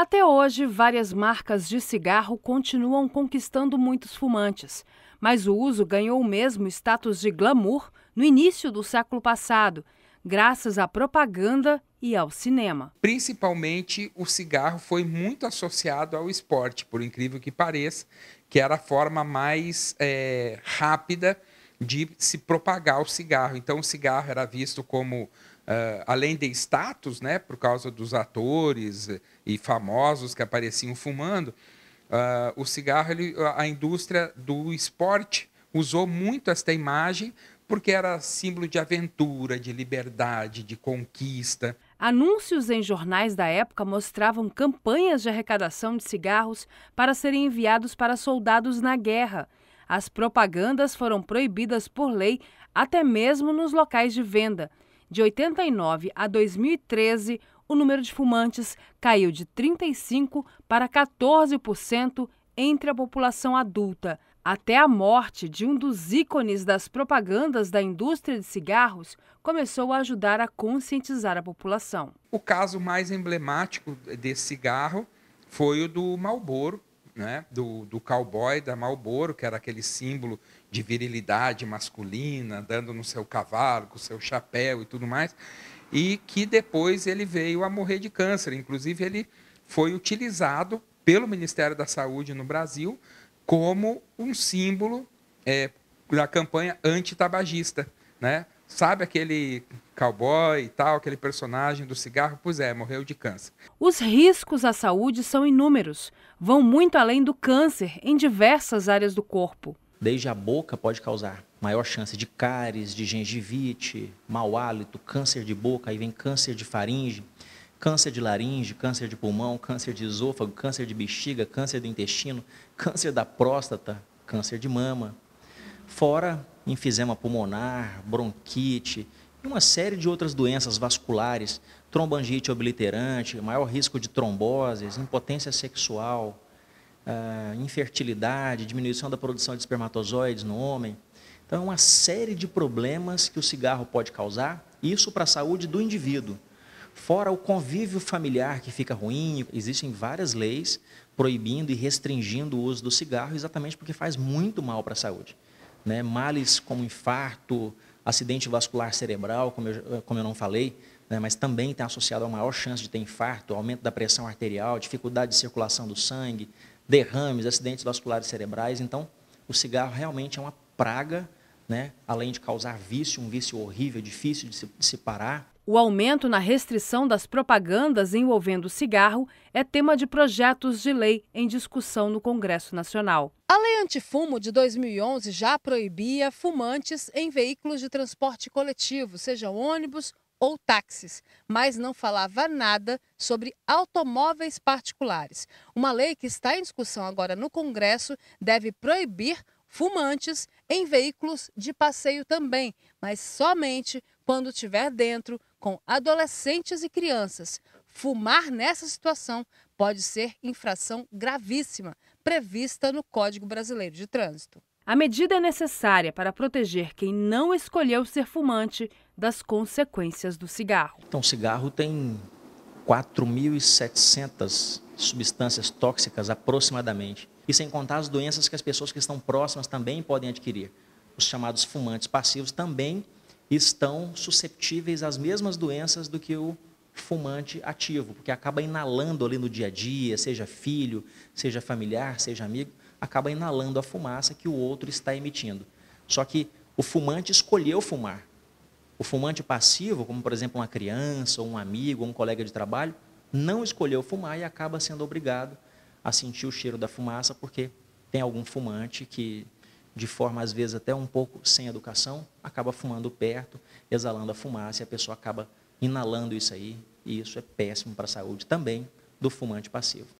Até hoje, várias marcas de cigarro continuam conquistando muitos fumantes, mas o uso ganhou o mesmo status de glamour no início do século passado, graças à propaganda e ao cinema. Principalmente o cigarro foi muito associado ao esporte, por incrível que pareça, que era a forma mais é, rápida de se propagar o cigarro. Então, o cigarro era visto como, uh, além de status, né, por causa dos atores eh, e famosos que apareciam fumando, uh, o cigarro, ele, a indústria do esporte usou muito esta imagem porque era símbolo de aventura, de liberdade, de conquista. Anúncios em jornais da época mostravam campanhas de arrecadação de cigarros para serem enviados para soldados na guerra as propagandas foram proibidas por lei até mesmo nos locais de venda. De 89 a 2013, o número de fumantes caiu de 35% para 14% entre a população adulta. Até a morte de um dos ícones das propagandas da indústria de cigarros começou a ajudar a conscientizar a população. O caso mais emblemático desse cigarro foi o do Marlboro, né, do, do cowboy da Malboro, que era aquele símbolo de virilidade masculina, dando no seu cavalo, com o seu chapéu e tudo mais, e que depois ele veio a morrer de câncer. Inclusive, ele foi utilizado pelo Ministério da Saúde no Brasil como um símbolo é, da campanha antitabagista, né? Sabe aquele cowboy e tal, aquele personagem do cigarro? Pois é, morreu de câncer. Os riscos à saúde são inúmeros. Vão muito além do câncer em diversas áreas do corpo. Desde a boca pode causar maior chance de cáries, de gengivite, mau hálito, câncer de boca, aí vem câncer de faringe, câncer de laringe, câncer de pulmão, câncer de esôfago, câncer de bexiga, câncer do intestino, câncer da próstata, câncer de mama, fora enfisema pulmonar, bronquite e uma série de outras doenças vasculares, trombangite obliterante, maior risco de tromboses, impotência sexual, ah, infertilidade, diminuição da produção de espermatozoides no homem. Então, é uma série de problemas que o cigarro pode causar, isso para a saúde do indivíduo. Fora o convívio familiar que fica ruim, existem várias leis proibindo e restringindo o uso do cigarro, exatamente porque faz muito mal para a saúde né? males como infarto, acidente vascular cerebral, como eu, como eu não falei, né? mas também está associado a maior chance de ter infarto, aumento da pressão arterial, dificuldade de circulação do sangue, derrames, acidentes vasculares cerebrais. Então, o cigarro realmente é uma praga, né? além de causar vício, um vício horrível, difícil de se, de se parar. O aumento na restrição das propagandas envolvendo cigarro é tema de projetos de lei em discussão no Congresso Nacional. A Lei Antifumo de 2011 já proibia fumantes em veículos de transporte coletivo, sejam ônibus ou táxis, mas não falava nada sobre automóveis particulares. Uma lei que está em discussão agora no Congresso deve proibir fumantes em veículos de passeio também, mas somente quando tiver dentro com adolescentes e crianças. Fumar nessa situação pode ser infração gravíssima, prevista no Código Brasileiro de Trânsito. A medida é necessária para proteger quem não escolheu ser fumante das consequências do cigarro. Então, o cigarro tem 4.700 substâncias tóxicas aproximadamente. E sem contar as doenças que as pessoas que estão próximas também podem adquirir. Os chamados fumantes passivos também estão susceptíveis às mesmas doenças do que o fumante ativo, porque acaba inalando ali no dia a dia, seja filho, seja familiar, seja amigo, acaba inalando a fumaça que o outro está emitindo. Só que o fumante escolheu fumar. O fumante passivo, como por exemplo uma criança, um amigo, um colega de trabalho, não escolheu fumar e acaba sendo obrigado a sentir o cheiro da fumaça porque tem algum fumante que de forma às vezes até um pouco sem educação, acaba fumando perto, exalando a fumaça e a pessoa acaba inalando isso aí, e isso é péssimo para a saúde também do fumante passivo.